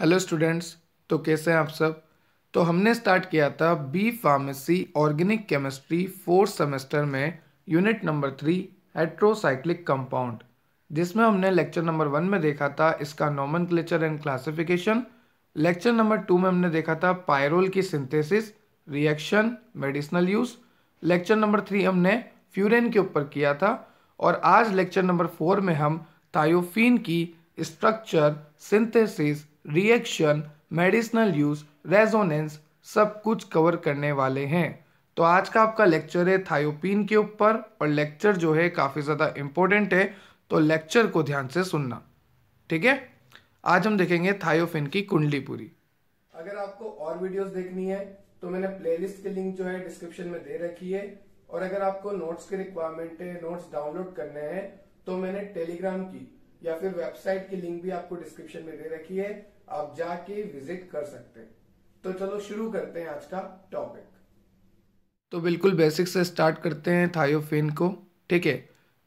Hello students तो कैसे हैं आप सब तो हमने स्टार्ट किया था B pharmacy organic chemistry fourth semester में unit number three heterocyclic compound जिसमें हमने लेक्चर नंबर वन में देखा था इसका नॉमन and classification lecture number two में हमने देखा था पायरोल की synthesis reaction medicinal use lecture number three हमने फ्यूरेन के ऊपर किया था और आज लेक्चर नंबर फोर में हम थायोफिन की structure synthesis reaction medicinal use resonance सब कुछ कवर करने वाले हैं तो आज का आपका लेक्चर है थायोपिन के ऊपर और लेक्चर जो है काफ़ी ज़्यादा इम्पोर्टेंट है तो लेक्चर को ध्यान से सुनना ठीक है आज हम देखेंगे थायोफिन की कुंडली पूरी अगर आपको और वीडियोस देखनी है तो मैंने प्लेलिस्ट के लिंक जो है डिस्क्रिप्शन में दे रखी है और अगर आपको नोट्स के रिक्वायरमेंट है नोट्स डाउनलोड करने हैं तो मैंने टेलीग्राम की या फिर वेबसाइट की लिंक भी आपको डिस्क्रिप्शन में दे रखी है आप जाके विजिट कर सकते हैं तो चलो शुरू करते हैं आज का टॉपिक तो बिल्कुल बेसिक से स्टार्ट करते हैं थायोफिन को ठीक है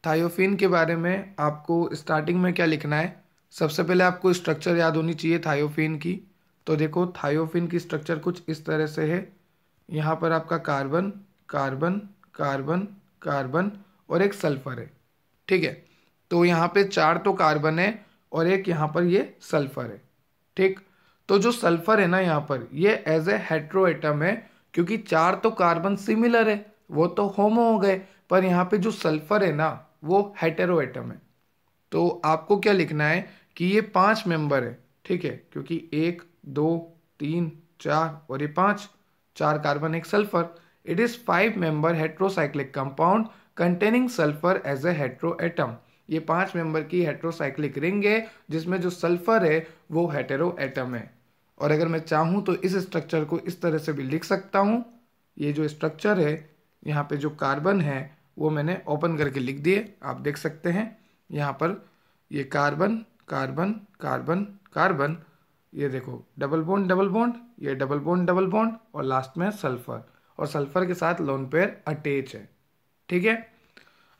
थायोफिन के बारे में आपको स्टार्टिंग में क्या लिखना है सबसे पहले आपको स्ट्रक्चर याद होनी चाहिए थायोफिन की तो देखो थायोफिन की स्ट्रक्चर कुछ इस तरह से है यहाँ पर आपका कार्बन कार्बन कार्बन कार्बन और एक सल्फर है ठीक है तो यहाँ पे चार तो कार्बन है और एक यहाँ पर ये सल्फर है ठीक तो जो सल्फर है ना यहाँ पर ये एज ए हेट्रो एटम है क्योंकि चार तो कार्बन सिमिलर है वो तो होमो हो गए पर यहाँ पे जो सल्फर है ना वो हेटेरो एटम है तो आपको क्या लिखना है कि ये पांच मेंबर है ठीक है क्योंकि एक दो तीन चार और ये पांच चार कार्बन एक sulphur it is five member heterocyclic compound containing sulphur as a heteroatom ये पांच मेंबर की हेट्रोसाइक्लिक रिंग है जिसमें जो सल्फर है वो हेटेरो एटम है और अगर मैं चाहूँ तो इस स्ट्रक्चर को इस तरह से भी लिख सकता हूँ ये जो स्ट्रक्चर है यहाँ पे जो कार्बन है वो मैंने ओपन करके लिख दिए आप देख सकते हैं यहाँ पर ये कार्बन कार्बन कार्बन कार्बन ये देखो डबल बोंड डबल बोंड ये डबल बोंड डबल बोंड और लास्ट में सल्फर और सल्फर के साथ लोन पेयर अटैच है ठीक है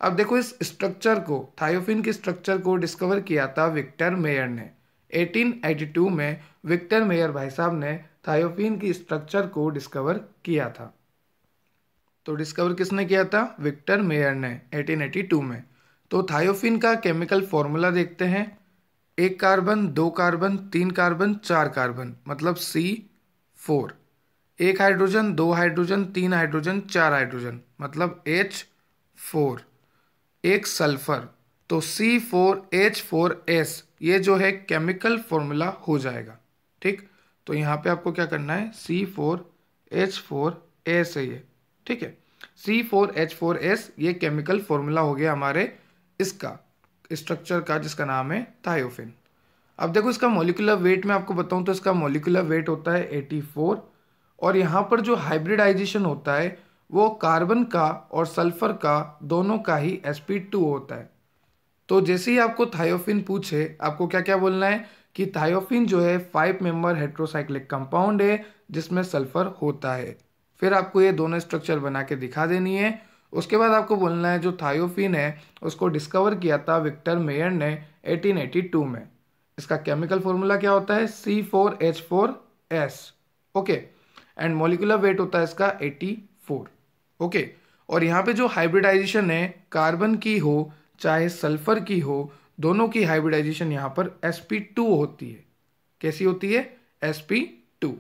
अब देखो इस स्ट्रक्चर को थायोफिन के स्ट्रक्चर को डिस्कवर किया था विक्टर मेयर ने 1882 में विक्टर मेयर भाई साहब ने थायोफिन की स्ट्रक्चर को डिस्कवर किया था तो डिस्कवर किसने किया था विक्टर मेयर ने 1882 में तो थायोफिन का केमिकल फॉर्मूला देखते हैं एक कार्बन दो कार्बन तीन कार्बन चार कार्बन मतलब सी फोर एक हाइड्रोजन दो हाइड्रोजन तीन हाइड्रोजन चार हाइड्रोजन मतलब एच फोर एक सल्फर तो C four H four S ये जो है केमिकल फॉर्मूला हो जाएगा ठीक तो यहाँ पे आपको क्या करना है C four H four S है ये ठीक है C four H four S ये केमिकल फॉर्मूला हो गया हमारे इसका स्ट्रक्चर का जिसका नाम है थायोफिन अब देखो इसका मोलिकुलर वेट मैं आपको बताऊं तो इसका मोलिकुलर वेट होता है 84 और यहाँ पर जो हाइब्रिडाइजेशन होता है वो कार्बन का और सल्फर का दोनों का ही एस होता है तो जैसे ही आपको थायोफिन पूछे आपको क्या क्या बोलना है कि थायोफिन जो है फाइव मेंबर हेट्रोसाइक्लिक कंपाउंड है जिसमें सल्फर होता है फिर आपको ये दोनों स्ट्रक्चर बना के दिखा देनी है उसके बाद आपको बोलना है जो थायोफिन है उसको डिस्कवर किया था विक्टर मेयर ने 1882 में इसका केमिकल फॉर्मूला क्या होता है C four H four S okay and molecular weight होता है इसका 84 ओके okay. और यहाँ पे जो हाइब्रिडाइजेशन है कार्बन की हो चाहे सल्फर की हो दोनों की हाइब्रिडाइजेशन यहाँ पर sp2 होती है कैसी होती है sp2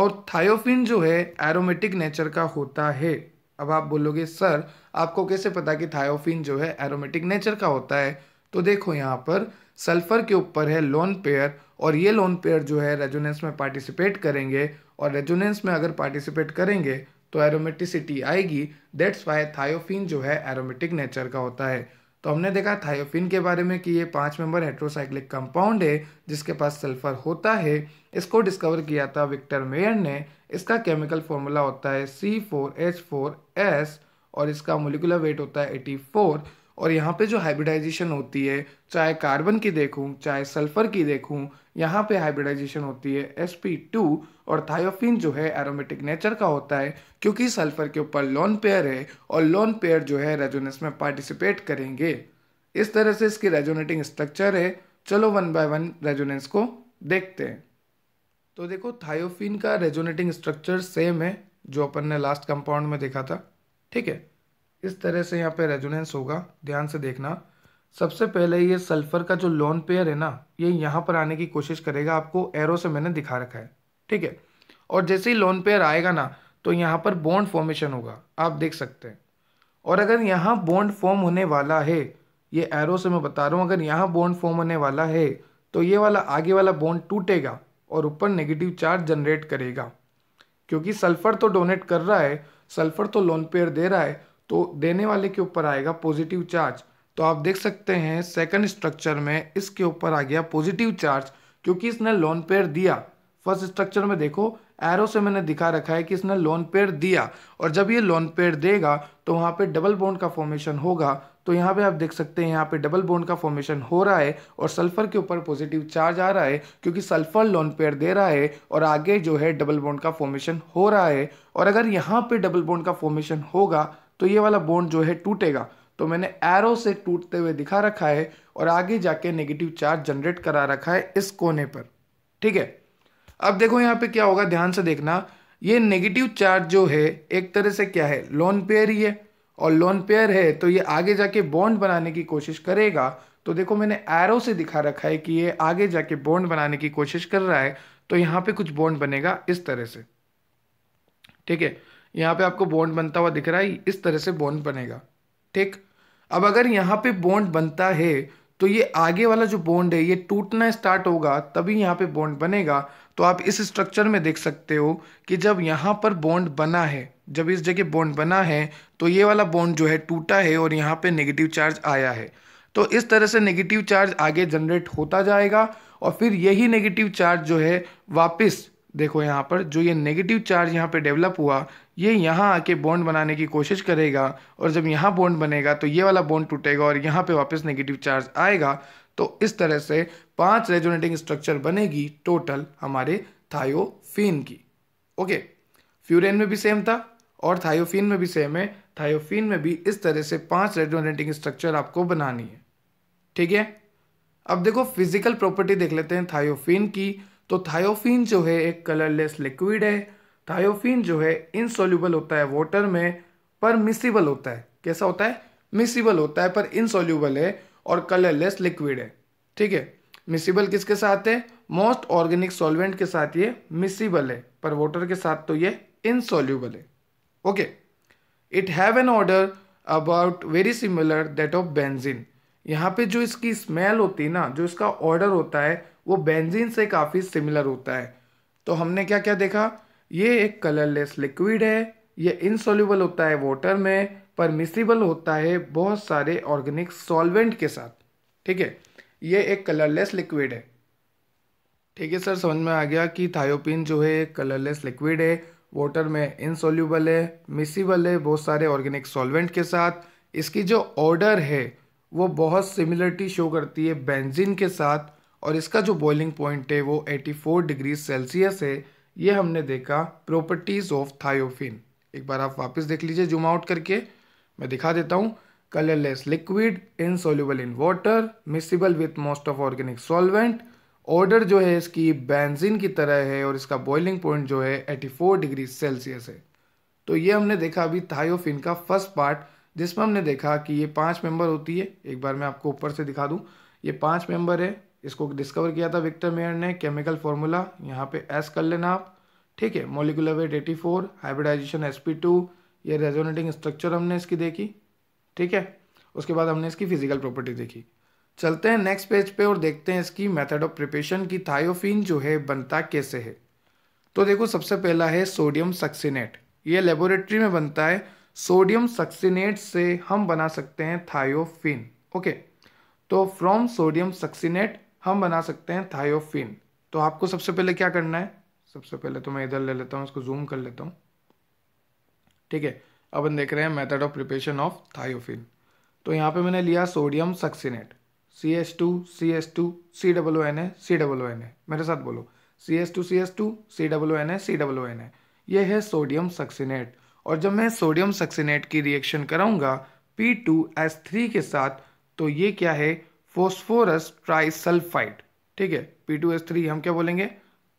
और थायोफिन जो है एरोमेटिक नेचर का होता है अब आप बोलोगे सर आपको कैसे पता कि थायोफिन जो है एरोमेटिक नेचर का होता है तो देखो यहाँ पर सल्फर के ऊपर है लोन पेयर और ये लोन पेयर जो है रेजोनेंस में पार्टिसिपेट करेंगे और रेजोनेंस में अगर पार्टिसिपेट करेंगे तो एरोमेटिसिटी आएगी दैट्स वाई थायोफिन जो है एरोमेटिक नेचर का होता है तो हमने देखा थायोफिन के बारे में कि ये पांच मेंबर हेट्रोसाइक्लिक कंपाउंड है जिसके पास सल्फर होता है इसको डिस्कवर किया था विक्टर मेयर ने इसका केमिकल फॉर्मूला होता है C four H four S और इसका मोलिकुलर वेट होता है एटी फोर और यहाँ पे जो हाइब्रिडाइजेशन होती है चाहे कार्बन की देखूँ चाहे सल्फर की देखूँ यहाँ पे हाइब्रिडाइजेशन होती है एस पी टू और थायोफिन जो है एरोमेटिक नेचर का होता है क्योंकि सल्फर के ऊपर लॉन पेयर है और लॉन पेयर जो है रेजोनेंस में पार्टिसिपेट करेंगे इस तरह से इसकी रेजोनेटिंग स्ट्रक्चर है चलो वन बाय वन रेजोनेंस को देखते हैं तो देखो थायोफिन का रेजोनेटिंग स्ट्रक्चर सेम है जो अपन ने लास्ट कंपाउंड में देखा था ठीक है इस तरह से यहाँ पे रेजोनेंस होगा ध्यान से देखना सबसे पहले ये सल्फर का जो लोन पेयर है ना ये यहाँ पर आने की कोशिश करेगा आपको एरो से मैंने दिखा रखा है ठीक है और जैसे ही लोन पेयर आएगा ना तो यहाँ पर बॉन्ड फॉर्मेशन होगा आप देख सकते हैं और अगर यहाँ बॉन्ड फॉर्म होने वाला है ये एरो से मैं बता रहा हूँ अगर यहाँ बॉन्ड फॉर्म होने वाला है तो ये वाला आगे वाला बॉन्ड टूटेगा और ऊपर नेगेटिव चार्ज जनरेट करेगा क्योंकि सल्फर तो डोनेट कर रहा है सल्फर तो लोन पेयर दे रहा है तो देने वाले के ऊपर आएगा पॉजिटिव चार्ज तो आप देख सकते हैं सेकंड स्ट्रक्चर में इसके ऊपर आ गया पॉजिटिव चार्ज क्योंकि इसने लोन पेयर दिया फर्स्ट स्ट्रक्चर में देखो एरो से मैंने दिखा रखा है कि इसने लोन पेयर दिया और जब ये लोन पेयर देगा तो वहाँ पे डबल बोन्ड का फॉर्मेशन होगा तो यहाँ पे आप देख सकते हैं यहाँ पे डबल बोन्ड का फॉर्मेशन हो रहा है और सल्फर के ऊपर पॉजिटिव चार्ज आ रहा है क्योंकि सल्फर लोन पेयर दे रहा है और आगे जो है डबल बोन्ड का फॉर्मेशन हो रहा है और अगर यहाँ पर डबल बोन्ड का फॉर्मेशन होगा तो ये वाला बॉन्ड जो है टूटेगा तो मैंने एरो से टूटते हुए दिखा रखा है और आगे जाके नेगेटिव चार्ज जनरेट करा रखा है इस कोने पर ठीक है अब देखो यहाँ पे क्या होगा ध्यान से देखना ये नेगेटिव चार्ज जो है एक तरह से क्या है लोन पेयर ही है और लोन पेयर है तो ये आगे जाके बॉन्ड बनाने की कोशिश करेगा तो देखो मैंने एरो से दिखा रखा है कि ये आगे जाके बॉन्ड बनाने की कोशिश कर रहा है तो यहाँ पे कुछ बॉन्ड बनेगा इस तरह से ठीक है यहाँ पे आपको बॉन्ड बनता हुआ दिख रहा है इस तरह से बॉन्ड बनेगा ठीक अब अगर यहाँ पे बॉन्ड बनता है तो ये आगे वाला जो बॉन्ड है ये टूटना स्टार्ट होगा तभी यहाँ पे बॉन्ड बनेगा तो आप इस स्ट्रक्चर में देख सकते हो कि जब यहाँ पर बॉन्ड बना है जब इस जगह बॉन्ड बना है तो ये वाला बॉन्ड जो है टूटा है और यहाँ पे नेगेटिव चार्ज आया है तो इस तरह से नेगेटिव चार्ज आगे जनरेट होता जाएगा और फिर यही नेगेटिव चार्ज जो है वापस देखो यहाँ पर जो ये नेगेटिव चार्ज यहाँ पे डेवलप हुआ ये यहाँ आके बॉन्ड बनाने की कोशिश करेगा और जब यहाँ बॉन्ड बनेगा तो ये वाला बॉन्ड टूटेगा और यहाँ पे वापस नेगेटिव चार्ज आएगा तो इस तरह से पांच रेजोनेटिंग स्ट्रक्चर बनेगी टोटल हमारे थायोफिन की ओके फ्यूरेन में भी सेम था और थायोफिन में भी सेम है थायोफिन में भी इस तरह से पांच रेजोनेटिंग स्ट्रक्चर आपको बनानी है ठीक है अब देखो फिजिकल प्रॉपर्टी देख लेते हैं थायोफिन की तो थायोफिन जो है एक कलरलेस लिक्विड है थायोफिन जो है इनसोल्यूबल होता है वाटर में पर मिसिबल होता है कैसा होता है मिसिबल होता है पर इनसोल्यूबल है और कलरलेस लिक्विड है ठीक है मिसिबल किसके साथ है मोस्ट ऑर्गेनिक सॉल्वेंट के साथ ये मिसिबल है पर वाटर के साथ तो ये इनसोल्यूबल है okay it have an odour about very similar that of benzene यहाँ पे जो इसकी स्मेल होती है ना जो इसका ऑर्डर होता है वो बेंजिन से काफ़ी सिमिलर होता है तो हमने क्या क्या देखा ये एक कलरलेस लिक्विड है ये इनसोल्यूबल होता है वाटर में परमिसिबल होता है बहुत सारे ऑर्गेनिक सॉल्वेंट के साथ ठीक है ये एक कलरलेस लिक्विड है ठीक है सर समझ में आ गया कि थायोपिन जो है कलरलेस लिक्विड है वाटर में इनसोल्यूबल है मिसिबल है बहुत सारे ऑर्गेनिक सॉल्वेंट के साथ इसकी जो ऑर्डर है वो बहुत सिमिलरिटी शो करती है बेंजीन के साथ और इसका जो बॉइलिंग पॉइंट है वो 84 डिग्री सेल्सियस है ये हमने देखा प्रॉपर्टीज़ ऑफ थायोफिन एक बार आप वापस देख लीजिए जूम आउट करके मैं दिखा देता हूँ colourless liquid insoluble in water miscible with most of organic solvent odour जो है इसकी बेंजीन की तरह है और इसका बॉइलिंग पॉइंट जो है 84 डिग्री सेल्सियस है तो ये हमने देखा अभी थायोफिन का फर्स्ट पार्ट जिसमें हमने देखा कि ये पांच मेंबर होती है एक बार मैं आपको ऊपर से दिखा दूँ ये पांच मेंबर है इसको डिस्कवर किया था विक्टर मेयर ने केमिकल फॉर्मूला यहाँ पे एस कर लेना आप ठीक है molecular weight eighty four hybridisation S P two ये रेजोनेटिंग स्ट्रक्चर हमने इसकी देखी ठीक है उसके बाद हमने इसकी फिजिकल प्रॉपर्टी देखी चलते हैं नेक्स्ट पेज पे और देखते हैं इसकी मेथड ऑफ प्रिपेशन की थायोफिन जो है बनता कैसे है तो देखो सबसे पहला है सोडियम सक्सिनेट ये लेबोरेटरी में बनता है सोडियम सक्सिनेट से हम बना सकते हैं थायोफिन ओके तो फ्रॉम सोडियम सक्सिनेट हम बना सकते हैं थायोफिन तो आपको सबसे पहले क्या करना है सबसे पहले तो मैं इधर ले लेता हूँ इसको जूम कर लेता हूँ ठीक है अब हम देख रहे हैं method of preparation of thiophene तो यहाँ पे मैंने लिया sodium succinate C S two C S two C W N A C W N A मेरे साथ बोलो C S two C S two C W N A C W N A ये है सोडियम सक्सिनेट और जब मैं sodium succinate की reaction कराऊंगा पी टू एस थ्री के साथ तो ये क्या है फोस्फोरस ट्राइसल्फाइड ठीक है पी टू एस थ्री हम क्या बोलेंगे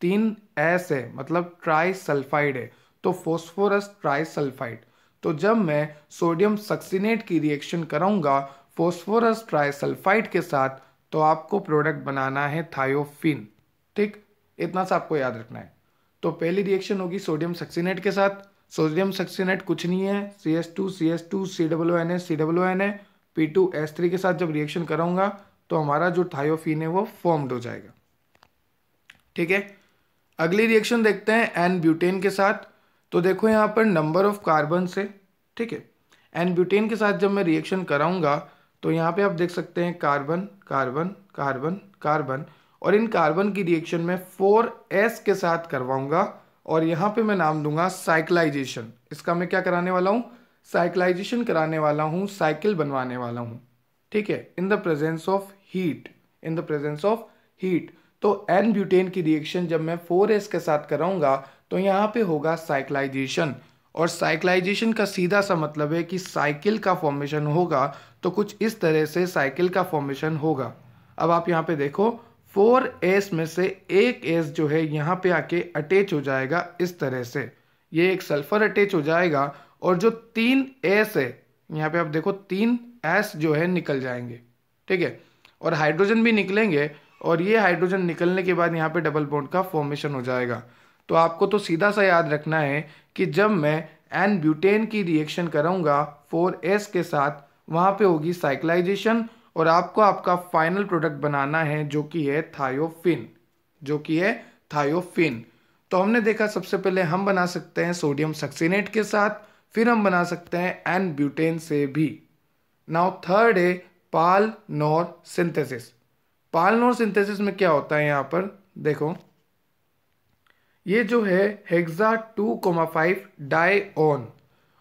तीन एस है मतलब ट्राइसल्फाइड है तो फोस्फोरस ट्राइसल्फाइड तो जब मैं सोडियम सक्सिनेट की रिएक्शन कराऊंगा फोस्फोरस ट्राइसल्फाइड के साथ तो आपको प्रोडक्ट बनाना है थायोफिन ठीक इतना सा आपको याद रखना है तो पहली रिएक्शन होगी सोडियम सक्सिनेट के साथ सोडियम सक्सिनेट कुछ नहीं है C S two C S two C W N A C W N A P two S three के साथ जब रिएक्शन कराऊंगा तो हमारा जो थायोफिन है वो फॉर्म्ड हो जाएगा ठीक है अगली रिएक्शन देखते हैं एन ब्यूटेन के साथ तो देखो यहाँ पर नंबर ऑफ कार्बन से ठीक है एन ब्यूटेन के साथ जब मैं रिएक्शन कराऊंगा तो यहाँ पे आप देख सकते हैं कार्बन कार्बन कार्बन कार्बन और इन कार्बन की रिएक्शन में फोर एस के साथ करवाऊंगा और यहाँ पे मैं नाम दूंगा साइक्लाइजेशन इसका मैं क्या कराने वाला हूँ साइकिलाइजेशन कराने वाला हूँ साइकिल बनवाने वाला हूँ ठीक है in the presence of heat in the presence of heat तो एन ब्यूटेन की रिएक्शन जब मैं फोर एस के साथ कराऊंगा तो यहाँ पे होगा साइकिलाइजेशन और साइकिलाइजेशन का सीधा सा मतलब है कि साइकिल का फॉर्मेशन होगा तो कुछ इस तरह से साइकिल का फॉर्मेशन होगा अब आप यहाँ पे देखो फोर एस में से एक एस जो है यहाँ पे आके अटैच हो जाएगा इस तरह से ये एक सल्फर अटैच हो जाएगा और जो तीन एस है यहाँ पे आप देखो तीन एस जो है निकल जाएंगे ठीक है और हाइड्रोजन भी निकलेंगे और ये हाइड्रोजन निकलने के बाद यहाँ पे डबल बॉन्ड का फॉर्मेशन हो जाएगा तो आपको तो सीधा सा याद रखना है कि जब मैं एन ब्यूटेन की रिएक्शन कराऊंगा फोर एस के साथ वहाँ पे होगी साइक्लाइजेशन और आपको आपका फाइनल प्रोडक्ट बनाना है जो कि है थायोफिन जो कि है थायोफिन तो हमने देखा सबसे पहले हम बना सकते हैं सोडियम सक्सिनेट के साथ फिर हम बना सकते हैं एन ब्यूटेन से भी नाउ थर्ड है पाल नोर सिंथेसिस पाल नोर सिंथेसिस में क्या होता है यहाँ पर देखो ये जो है hexa two comma five dione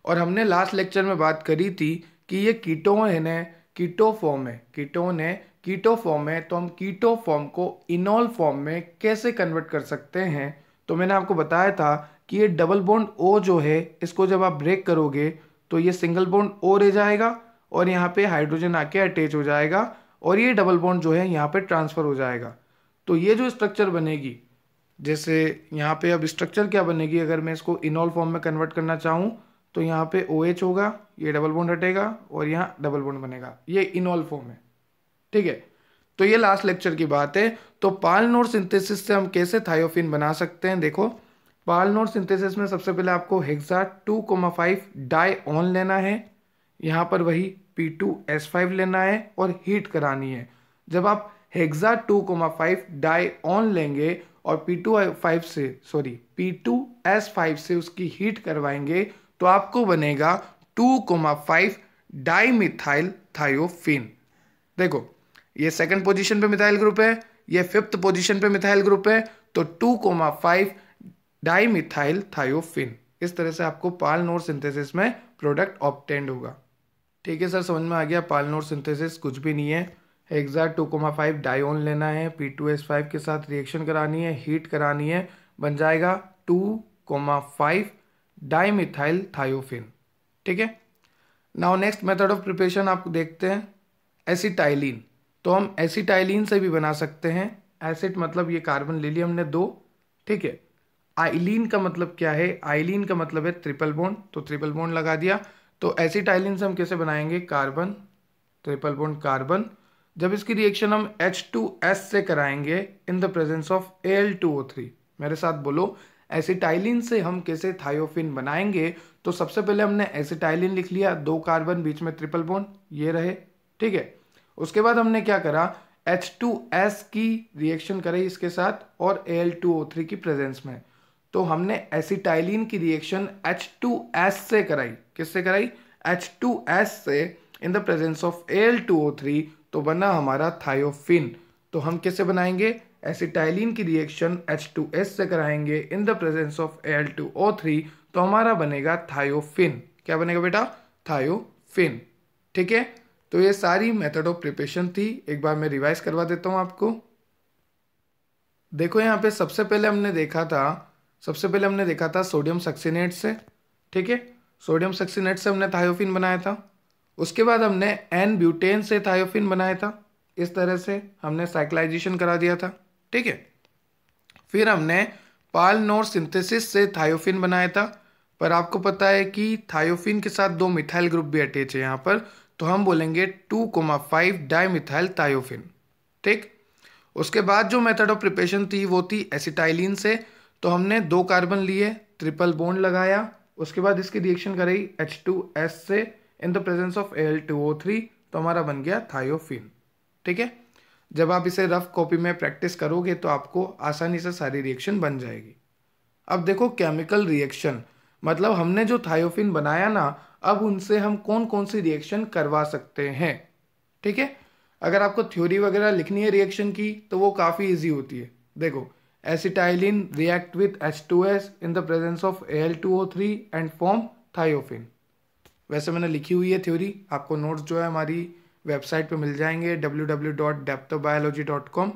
और हमने लास्ट लेक्चर में बात करी थी कि ये कीटोन है कीटो फॉर्म है कीटोन है कीटो फॉर्म है तो हम कीटो फॉर्म को इनोल फॉर्म में कैसे कन्वर्ट कर सकते हैं तो मैंने आपको बताया था कि ये डबल बॉन्ड ओ जो है इसको जब आप ब्रेक करोगे तो ये सिंगल बॉन्ड ओ रह जाएगा और यहाँ पे हाइड्रोजन आके अटैच हो जाएगा और ये डबल बॉन्ड जो है यहाँ पे ट्रांसफ़र हो जाएगा तो ये जो स्ट्रक्चर बनेगी जैसे यहाँ पे अब स्ट्रक्चर क्या बनेगी अगर मैं इसको इनॉल फॉर्म में कन्वर्ट करना चाहूँ तो यहाँ पे ओ OH होगा ये डबल बॉन्ड हटेगा और यहाँ डबल बॉन्ड बनेगा ये इनॉल फॉर्म है ठीक है तो ये लास्ट लेक्चर की बात है तो पालन और सिंथेसिस से हम कैसे थायोफिन बना सकते हैं देखो पाल नोट सिंथेसिस में सबसे पहले आपको hexa two comma five dione लेना है यहाँ पर वही पी टू एस फाइव लेना है और हीट करानी है जब आप hexa two comma five dione लेंगे और पी टू फाइव से sorry P two S five से उसकी हीट करवाएंगे तो आपको बनेगा two comma five dimethyl thiophene देखो ये सेकंड पोजीशन पे मिथाइल ग्रुप है ये फिफ्थ पोजीशन पे मिथाइल ग्रुप है तो two comma five dimethyl thiophene इस तरह से आपको पाल नोर सिंथेसिस में प्रोडक्ट ऑप्टेंड होगा ठीक है सर समझ में आ गया पाल नोर सिंथेसिस कुछ भी नहीं है hexa two comma five dione लेना है पी टू एस फाइव के साथ रिएक्शन करानी है हीट करानी है बन जाएगा two comma five dimethyl thiophene ठीक है now next method of preparation आप देखते हैं एसिटाइलिन तो हम एसिटाइलिन से भी बना सकते हैं एसिड मतलब ये कार्बन ले लिया हमने दो ठीक है आइलिन का मतलब क्या है आइलीन का मतलब है ट्रिपल बोन तो ट्रिपल बोन लगा दिया तो एसिटाइलिन से हम कैसे बनाएंगे कार्बन ट्रिपल बोन कार्बन जब इसकी रिएक्शन हम H2S से कराएंगे इन द प्रेजेंस ऑफ Al2O3 मेरे साथ बोलो एसिटाइलिन से हम कैसे थायोफिन बनाएंगे तो सबसे पहले हमने एसिटाइलिन लिख लिया दो कार्बन बीच में ट्रिपल बोन ये रहे ठीक है उसके बाद हमने क्या करा H2S की रिएक्शन करे इसके साथ और Al2O3 की प्रेजेंस में तो हमने एसिटाइलिन की रिएक्शन H2S से कराई किससे कराई H2S से in the presence of Al2O3 तो बना हमारा थायोफिन तो हम किससे बनाएंगे एसिटाइलिन की रिएक्शन H2S से कराएंगे इन द प्रेजेंस ऑफ Al2O3 तो हमारा बनेगा थायोफिन क्या बनेगा बेटा थायोफिन ठीक है तो ये सारी मेथड ऑफ प्रिपरेशन थी एक बार मैं रिवाइज करवा देता हूँ आपको देखो यहाँ पे सबसे पहले हमने देखा था सबसे पहले हमने देखा था सोडियम सक्सीनेट से ठीक है सोडियम सक्सीनेट से हमने थायोफिन बनाया था उसके बाद हमने एन ब्यूटेन से थायोफिन बनाया था इस तरह से हमने साइक्लाइजेशन करा दिया था ठीक है फिर हमने पाल नोर सिंथेसिस से थायोफिन बनाया था पर आपको पता है कि थायोफिन के साथ दो मिथाइल ग्रुप भी अटैच है यहाँ पर तो हम बोलेंगे two comma five dimethyl thiophene ठीक उसके बाद जो मेथड ऑफ प्रिपरेशन थी वो थी एसिटाइलिन से तो हमने दो कार्बन लिए ट्रिपल बोन्ड लगाया उसके बाद इसकी रिएक्शन कराई एच टू एस से in the presence of L two O three तो हमारा बन गया थायोफिन ठीक है जब आप इसे रफ कॉपी में प्रैक्टिस करोगे तो आपको आसानी से सारी रिएक्शन बन जाएगी अब देखो केमिकल रिएक्शन मतलब हमने जो थायोफिन बनाया ना अब उनसे हम कौन कौन सी रिएक्शन करवा सकते हैं ठीक है अगर आपको थ्योरी वगैरह लिखनी है रिएक्शन की तो वो काफ़ी ईजी होती है देखो Acetylene react with H2S in the presence of Al2O3 and form thiophene. वैसे मैंने लिखी हुई है थ्योरी आपको नोट्स जो है हमारी वेबसाइट पे मिल जाएंगे www.depthofbiology.com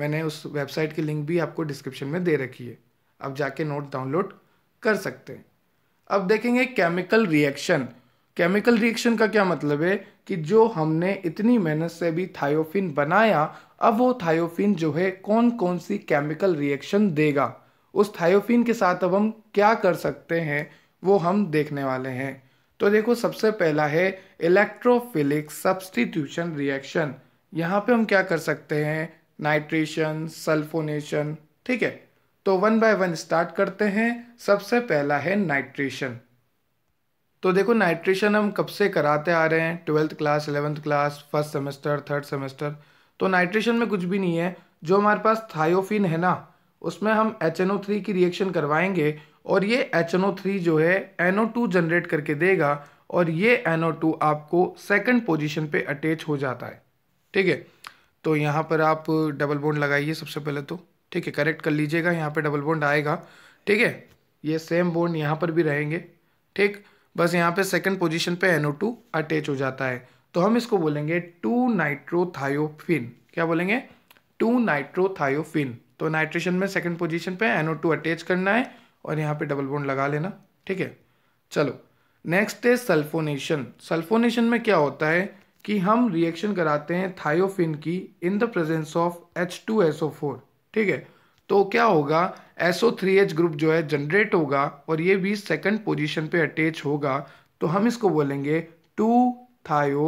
मैंने उस वेबसाइट की लिंक भी आपको डिस्क्रिप्शन में दे रखी है आप जाके नोट डाउनलोड कर सकते हैं अब देखेंगे केमिकल रिएक्शन केमिकल रिएक्शन का क्या मतलब है कि जो हमने इतनी मेहनत से भी थायोफिन बनाया अब वो थायोफिन जो है कौन कौन सी केमिकल रिएक्शन देगा उस थायोफिन के साथ अब हम क्या कर सकते हैं वो हम देखने वाले हैं तो देखो सबसे पहला है इलेक्ट्रोफिलिक सब्सटीट्यूशन रिएक्शन यहाँ पे हम क्या कर सकते हैं नाइट्रेशन सल्फोनेशन ठीक है तो वन बाय वन स्टार्ट करते हैं सबसे पहला है नाइट्रेशन तो देखो नाइट्रिशन हम कब से कराते आ रहे हैं twelfth class eleventh class first semester third semester तो नाइट्रिशन में कुछ भी नहीं है जो हमारे पास थायोफिन है ना उसमें हम एच एन ओ थ्री की रिएक्शन करवाएंगे और ये एच एन ओ थ्री जो है एन टू जनरेट करके देगा और ये एन ओ टू आपको सेकंड पोजीशन पे अटैच हो जाता है ठीक है तो यहाँ पर आप डबल बोन्ड लगाइए सबसे पहले तो ठीक है करेक्ट कर लीजिएगा यहाँ पे डबल बोन्ड आएगा ठीक है ये सेम बोन्ड यहाँ पर भी रहेंगे ठीक बस यहाँ पे सेकंड पोजीशन पे NO2 अटैच हो जाता है तो हम इसको बोलेंगे टू नाइट्रोथायोफिन क्या बोलेंगे टू नाइट्रोथायोफिन तो नाइट्रेशन में सेकंड पोजीशन पे NO2 अटैच करना है और यहाँ पे डबल बोन लगा लेना ठीक है चलो नेक्स्ट है सल्फोनेशन सल्फोनेशन में क्या होता है कि हम रिएक्शन कराते हैं थायोफिन की in the presence of H two S O four ठीक है तो क्या होगा थ्री एच ग्रुप जो है जनरेट होगा और ये भी सेकंड पोजीशन पे अटैच होगा तो हम इसको बोलेंगे टू थायो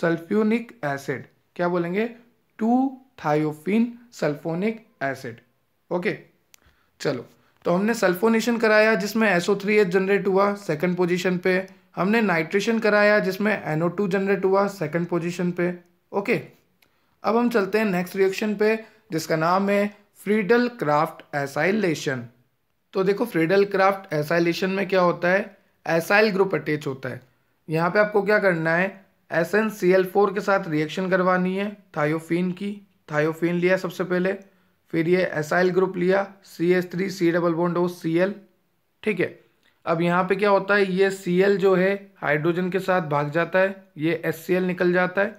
सल्फ्यूनिक एसिड क्या बोलेंगे two thiophene sulphonic acid okay चलो तो हमने सल्फोनेशन कराया जिसमें थ्री एच जनरेट हुआ सेकंड पोजीशन पे हमने नाइट्रेशन कराया जिसमें टू जनरेट हुआ सेकंड पोजीशन पे ओके अब हम चलते हैं नेक्स्ट रिएक्शन पे जिसका नाम है फ्रीडल क्राफ्ट एसाइलेशन तो देखो फ्रीडल क्राफ्ट एसाइलेशन में क्या होता है एसाइल ग्रुप अटैच होता है यहाँ पे आपको क्या करना है S N C L four के साथ रिएक्शन करवानी है थायोफिन की थायोफिन लिया सबसे पहले फिर ये एसाइल ग्रुप लिया C S three C double bond O C L ठीक है अब यहाँ पे क्या होता है ये सी एल जो है हाइड्रोजन के साथ भाग जाता है ये एस सी एल निकल जाता है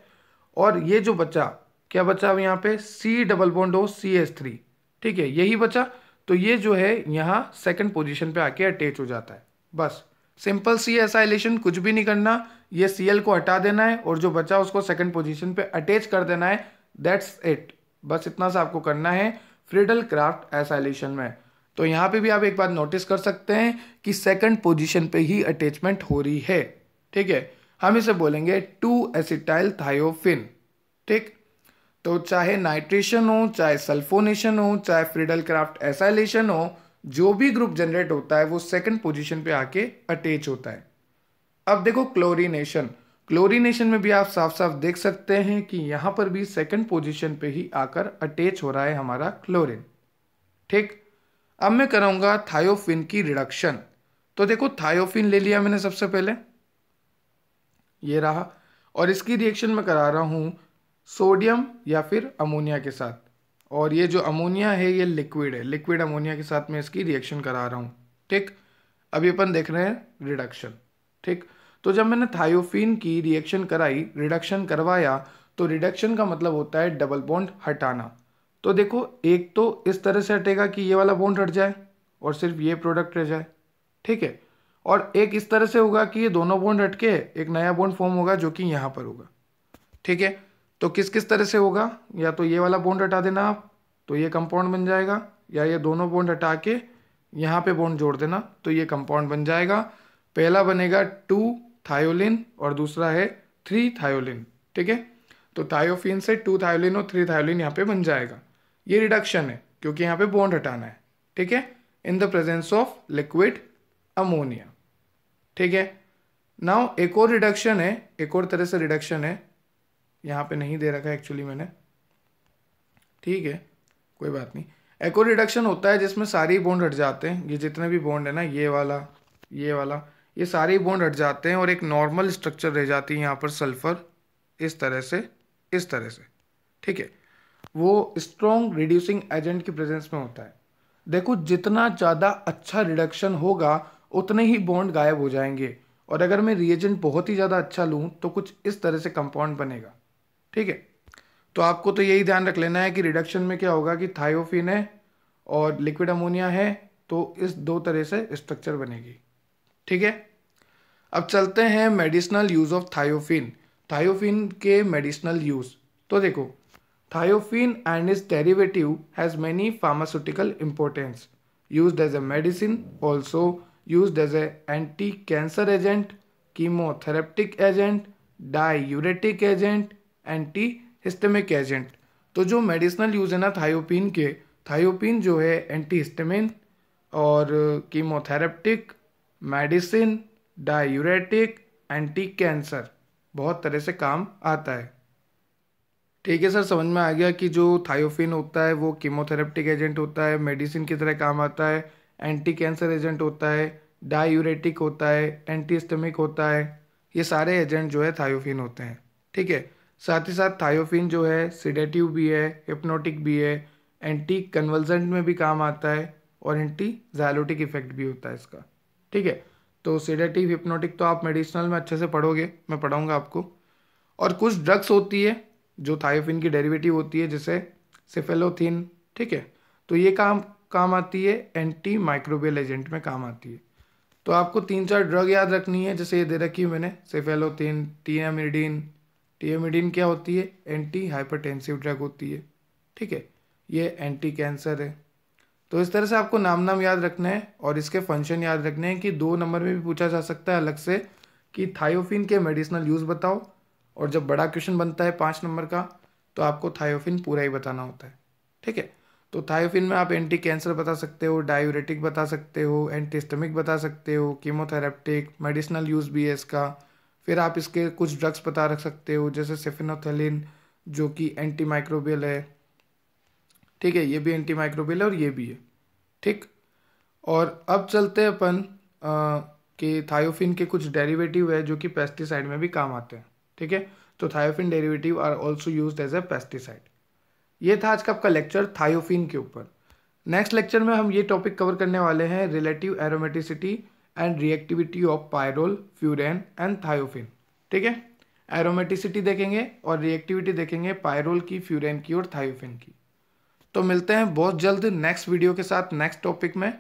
और ये जो बचा क्या बचा अब यहाँ पे C double bond O C S three ठीक है यही बचा तो ये जो है यहाँ सेकंड पोजीशन पे आके अटैच हो जाता है बस सिंपल सी एसाइलेशन कुछ भी नहीं करना ये सी को हटा देना है और जो बचा उसको सेकंड पोजीशन पे अटैच कर देना है दैट्स इट बस इतना सा आपको करना है फ्रीडल क्राफ्ट एसाइलेशन में तो यहाँ पे भी आप एक बात नोटिस कर सकते हैं कि सेकंड पोजीशन पे ही अटैचमेंट हो रही है ठीक है हम इसे बोलेंगे टू एसिटाइल थायोफिन ठीक तो चाहे नाइट्रेशन हो चाहे सल्फोनेशन हो चाहे फ्रीडल क्राफ्ट एसाइलेशन हो जो भी ग्रुप जनरेट होता है वो सेकंड पोजीशन पे आके अटैच होता है अब देखो क्लोरीनेशन क्लोरीनेशन में भी आप साफ साफ देख सकते हैं कि यहाँ पर भी सेकंड पोजीशन पे ही आकर अटैच हो रहा है हमारा क्लोरीन ठीक अब मैं कराऊंगा थायोफिन की रिडक्शन तो देखो थायोफिन ले लिया मैंने सबसे पहले ये रहा और इसकी रिएक्शन मैं करा रहा हूँ सोडियम या फिर अमोनिया के साथ और ये जो अमोनिया है ये लिक्विड है लिक्विड अमोनिया के साथ मैं इसकी रिएक्शन करा रहा हूँ ठीक अभी अपन देख रहे हैं रिडक्शन ठीक तो जब मैंने थायोफिन की रिएक्शन कराई रिडक्शन करवाया तो रिडक्शन का मतलब होता है डबल बॉन्ड हटाना तो देखो एक तो इस तरह से हटेगा कि ये वाला बॉन्ड हट जाए और सिर्फ ये प्रोडक्ट रह जाए ठीक है और एक इस तरह से होगा कि ये दोनों बॉन्ड हटके एक नया बॉन्ड फॉर्म होगा जो कि यहाँ पर होगा ठीक है तो किस किस तरह से होगा या तो ये वाला बॉन्ड हटा देना आप तो ये कंपाउंड बन जाएगा या ये दोनों बॉन्ड हटा के यहाँ पे बॉन्ड जोड़ देना तो ये कंपाउंड बन जाएगा पहला बनेगा टू थायोलिन और दूसरा है थ्री थायोलिन ठीक है तो थायोफिन से टू थायोलिन और थ्री थायोलिन यहाँ पे बन जाएगा ये रिडक्शन है क्योंकि यहाँ पे बॉन्ड हटाना है ठीक है in the presence of liquid ammonia ठीक है नाउ एक और रिडक्शन है एक और तरह से रिडक्शन है यहाँ पे नहीं दे रखा है एक्चुअली मैंने ठीक है कोई बात नहीं एको रिडक्शन होता है जिसमें सारे बोंड हट जाते हैं ये जितने भी बॉन्ड है ना ये वाला ये वाला ये सारे बोंड हट जाते हैं और एक नॉर्मल स्ट्रक्चर रह जाती है यहाँ पर सल्फर इस तरह से इस तरह से ठीक है वो स्ट्रॉन्ग रिड्यूसिंग एजेंट की प्रेजेंस में होता है देखो जितना ज़्यादा अच्छा रिडक्शन होगा उतने ही बॉन्ड गायब हो जाएंगे और अगर मैं रिएजेंट बहुत ही ज़्यादा अच्छा लूँ तो कुछ इस तरह से कंपाउंड बनेगा ठीक है तो आपको तो यही ध्यान रख लेना है कि रिडक्शन में क्या होगा कि थायोफिन है और लिक्विड अमोनिया है तो इस दो तरह से स्ट्रक्चर बनेगी ठीक है अब चलते हैं medicinal use of thiophene thiophene के मेडिसिनल यूज़ तो देखो thiophene and its derivative has many pharmaceutical importance use as a medicine also use as a anti cancer agent chemotherapeutic agent diuretic agent anti histaminic agent तो जो medicinal use है ना thiophene के thiophene जो है anti histamine और chemotherapeutic medicine diuretic anti cancer बहुत तरह से काम आता है ठीक है सर समझ में आ गया कि जो थायोफिन होता है वो कीमोथेरेप्टिक एजेंट होता है मेडिसिन की तरह काम आता है एंटी कैंसर एजेंट होता है डायूरेटिक होता है एंटी स्टमिक होता है ये सारे एजेंट जो है थायोफिन होते हैं ठीक है साथ ही साथ थायोफिन जो है सिडेटिव भी है हिप्नोटिक भी है एंटी कन्वल्जेंट में भी काम आता है और एंटी जायलोटिक इफेक्ट भी होता है इसका ठीक है तो सिडेटिव हिप्नोटिक तो आप मेडिसिनल में अच्छे से पढ़ोगे मैं पढ़ाऊँगा आपको और कुछ ड्रग्स होती है जो थायोफिन की डेरिवेटिव होती है जैसे सिफेलोथिन ठीक है तो ये काम काम आती है एंटी माइक्रोबियल एजेंट में काम आती है तो आपको तीन चार ड्रग याद रखनी है जैसे ये दे रखी है मैंने सेफेलोथिन टीएमिडिन टीएमिडिन क्या होती है एंटी हाइपरटेंसिव ड्रग होती है ठीक है ये एंटी कैंसर है तो इस तरह से आपको नाम नाम याद रखना है और इसके फंक्शन याद रखने हैं कि दो नंबर में भी पूछा जा सकता है अलग से कि थायोफिन के मेडिसिनल यूज़ बताओ और जब बड़ा क्वेश्चन बनता है पाँच नंबर का तो आपको थायोफिन पूरा ही बताना होता है ठीक है तो थायोफिन में आप एंटी कैंसर बता सकते हो डायूरेटिक बता सकते हो एंटीस्टमिक बता सकते हो कीमोथेरेप्टिक मेडिसिनल यूज़ भी है इसका फिर आप इसके कुछ ड्रग्स पता रख सकते हो जैसे सेफिनोथेलिन जो कि एंटी माइक्रोबियल है ठीक है ये भी एंटी माइक्रोबियल है और ये भी है ठीक और अब चलते हैं अपन कि थायोफिन के कुछ डेरिवेटिव है जो कि पेस्टिसाइड में भी काम आते हैं ठीक है तो thiophene derivative are also use as a pesticide ये था आज का आपका लेक्चर थायोफिन के ऊपर नेक्स्ट लेक्चर में हम ये टॉपिक कवर करने वाले हैं relative aromaticity and reactivity of pyrrole furan and thiophene ठीक है एरोमेटिसिटी देखेंगे और रिएक्टिविटी देखेंगे पायरोल की फ्यूरेन की और थायोफिन की तो मिलते हैं बहुत जल्द नेक्स्ट वीडियो के साथ नेक्स्ट टॉपिक में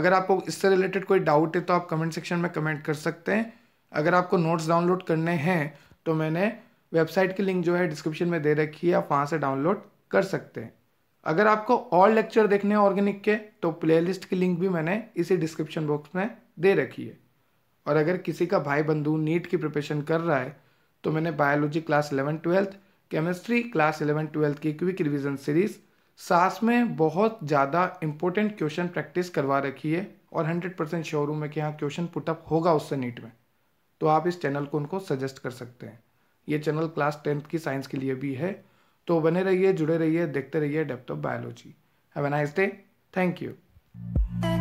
अगर आपको इससे रिलेटेड कोई डाउट है तो आप कमेंट सेक्शन में कमेंट कर सकते हैं अगर आपको नोट्स डाउनलोड करने हैं तो मैंने वेबसाइट की लिंक जो है डिस्क्रिप्शन में दे रखी है आप वहाँ से डाउनलोड कर सकते हैं अगर आपको और लेक्चर देखने हैं ऑर्गेनिक के तो प्लेलिस्ट की लिंक भी मैंने इसी डिस्क्रिप्शन बॉक्स में दे रखी है और अगर किसी का भाई बंधु नीट की प्रिपरेशन कर रहा है तो मैंने biology class eleven twelfth chemistry class eleven twelfth की क्विक रिविजन सीरीज़ सास में बहुत ज़्यादा इंपॉर्टेंट क्वेश्चन प्रैक्टिस करवा रखी है और हंड्रेड परसेंट शोरूम में कि हाँ क्वेश्चन पुटअप होगा उससे नीट में तो आप इस चैनल को उनको सजेस्ट कर सकते हैं ये चैनल क्लास टेंथ की साइंस के लिए भी है तो बने रहिए जुड़े रहिए देखते रहिए depth of biology have a nice day thank you